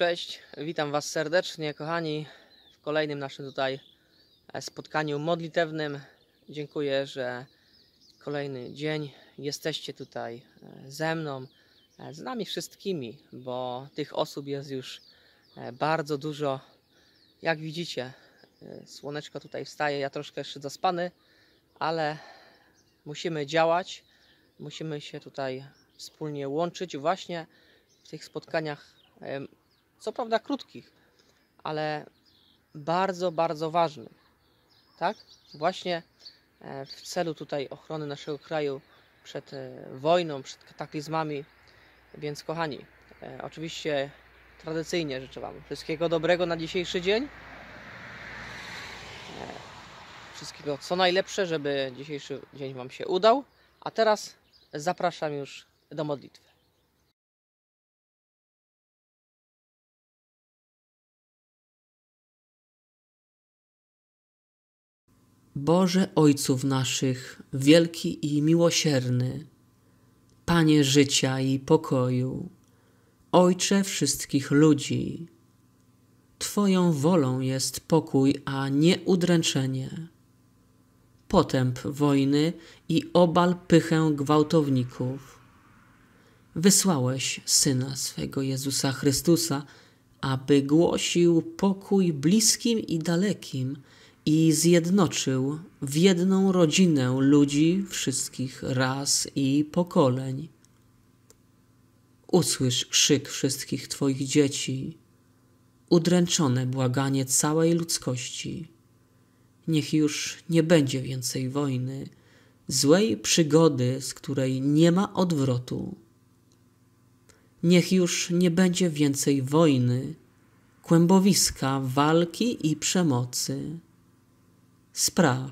Cześć, witam Was serdecznie, kochani, w kolejnym naszym tutaj e, spotkaniu modlitewnym. Dziękuję, że kolejny dzień jesteście tutaj e, ze mną, e, z nami wszystkimi, bo tych osób jest już bardzo dużo. Jak widzicie, słoneczko tutaj wstaje, ja troszkę jeszcze zaspany, ale musimy działać, musimy się tutaj wspólnie łączyć właśnie w tych spotkaniach co prawda krótkich, ale bardzo, bardzo ważnych. Tak? Właśnie e, w celu tutaj ochrony naszego kraju przed e, wojną, przed kataklizmami. Więc kochani, e, oczywiście tradycyjnie życzę Wam wszystkiego dobrego na dzisiejszy dzień. Wszystkiego co najlepsze, żeby dzisiejszy dzień Wam się udał. A teraz zapraszam już do modlitwy. Boże Ojców naszych, wielki i miłosierny, Panie życia i pokoju, Ojcze wszystkich ludzi, Twoją wolą jest pokój, a nie udręczenie, potęp wojny i obal pychę gwałtowników. Wysłałeś Syna swego Jezusa Chrystusa, aby głosił pokój bliskim i dalekim, i zjednoczył w jedną rodzinę ludzi wszystkich ras i pokoleń. Usłysz krzyk wszystkich Twoich dzieci, udręczone błaganie całej ludzkości. Niech już nie będzie więcej wojny, złej przygody, z której nie ma odwrotu. Niech już nie będzie więcej wojny, kłębowiska, walki i przemocy spraw.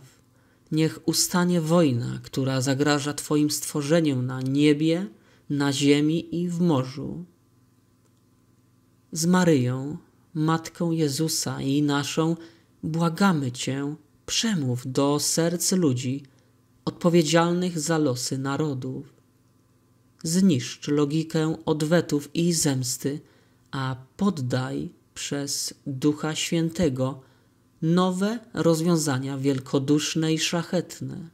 Niech ustanie wojna, która zagraża Twoim stworzeniom na niebie, na ziemi i w morzu. Z Maryją, Matką Jezusa i naszą, błagamy Cię, przemów do serc ludzi odpowiedzialnych za losy narodów. Zniszcz logikę odwetów i zemsty, a poddaj przez Ducha Świętego nowe rozwiązania wielkoduszne i szlachetne.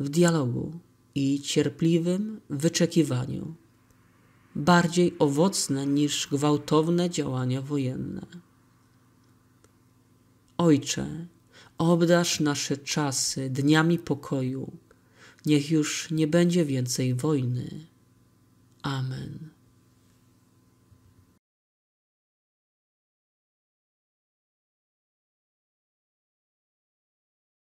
W dialogu i cierpliwym wyczekiwaniu, bardziej owocne niż gwałtowne działania wojenne. Ojcze, obdasz nasze czasy dniami pokoju, niech już nie będzie więcej wojny. Amen.